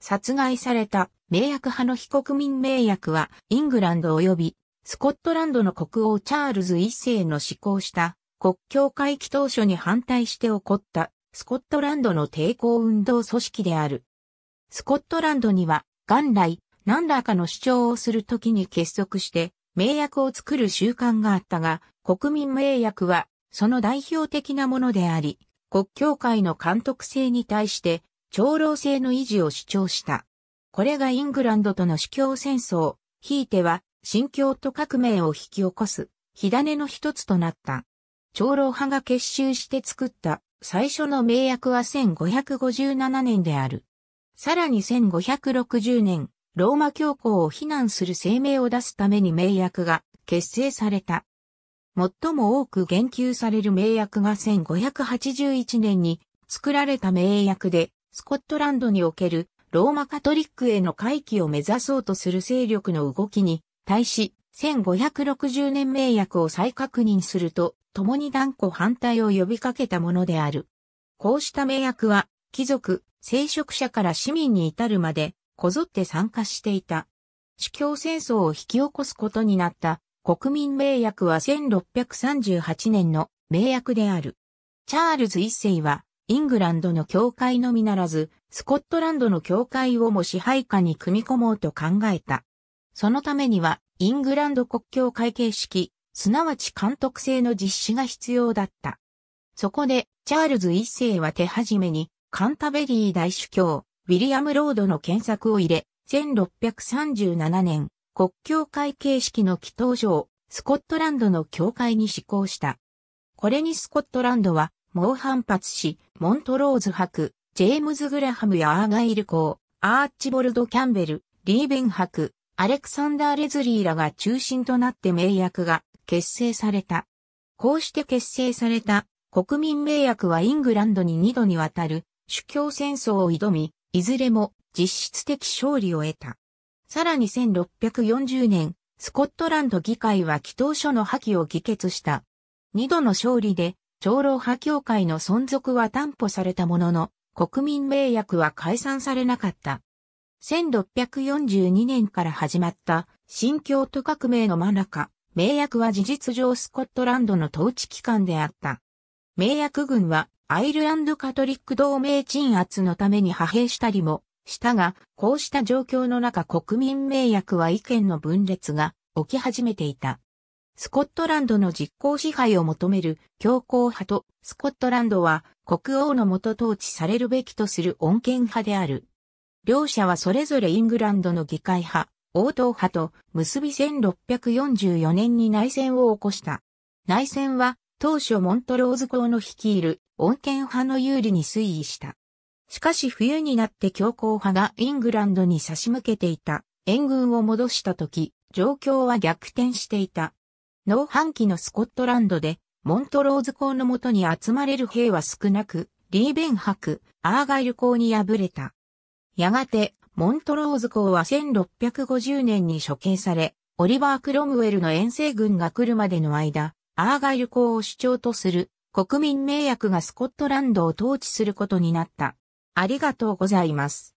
殺害された名役派の非国民名役はイングランド及びスコットランドの国王チャールズ一世の施行した国境回帰当初に反対して起こったスコットランドの抵抗運動組織である。スコットランドには元来何らかの主張をするときに結束して名役を作る習慣があったが国民名役はその代表的なものであり国教会の監督制に対して長老制の維持を主張した。これがイングランドとの主教戦争、ひいては新教と革命を引き起こす火種の一つとなった。長老派が結集して作った最初の名約は1557年である。さらに1560年、ローマ教皇を非難する声明を出すために名約が結成された。最も多く言及される名約が1581年に作られた名約で、スコットランドにおけるローマカトリックへの回帰を目指そうとする勢力の動きに対し、1560年名約を再確認すると、共に断固反対を呼びかけたものである。こうした名約は、貴族、聖職者から市民に至るまで、こぞって参加していた。主教戦争を引き起こすことになった国民名約は1638年の名約である。チャールズ一世はイングランドの教会のみならず、スコットランドの教会をも支配下に組み込もうと考えた。そのためには、イングランド国教会形式、すなわち監督制の実施が必要だった。そこで、チャールズ一世は手始めに、カンタベリー大主教、ウィリアム・ロードの検索を入れ、1637年、国教会形式の祈祷所を、スコットランドの教会に施行した。これにスコットランドは、猛反発し、モントローズ博、ジェームズ・グラハムやアーガイル校、アーチボルド・キャンベル、リーベン博、アレクサンダー・レズリーらが中心となって名役が結成された。こうして結成された国民名役はイングランドに2度にわたる主教戦争を挑み、いずれも実質的勝利を得た。さらに1640年、スコットランド議会は祈祷書の破棄を議決した。2度の勝利で長老派協会の存続は担保されたものの、国民名約は解散されなかった。1642年から始まった新京都革命の真中、名約は事実上スコットランドの統治機関であった。名約軍はアイルランドカトリック同盟鎮圧のために派兵したりもしたが、こうした状況の中国民名約は意見の分裂が起き始めていた。スコットランドの実効支配を求める強硬派と、スコットランドは国王のもと統治されるべきとする穏健派である。両者はそれぞれイングランドの議会派、王党派と結び1644年に内戦を起こした。内戦は当初モントローズ公の率いる穏健派の有利に推移した。しかし冬になって強硬派がイングランドに差し向けていた援軍を戻した時、状況は逆転していた。農繁期のスコットランドで、モントローズ港のもとに集まれる兵は少なく、リーベン伯、アーガイル港に敗れた。やがて、モントローズ港は1650年に処刑され、オリバー・クロムウェルの遠征軍が来るまでの間、アーガイル港を主張とする国民名役がスコットランドを統治することになった。ありがとうございます。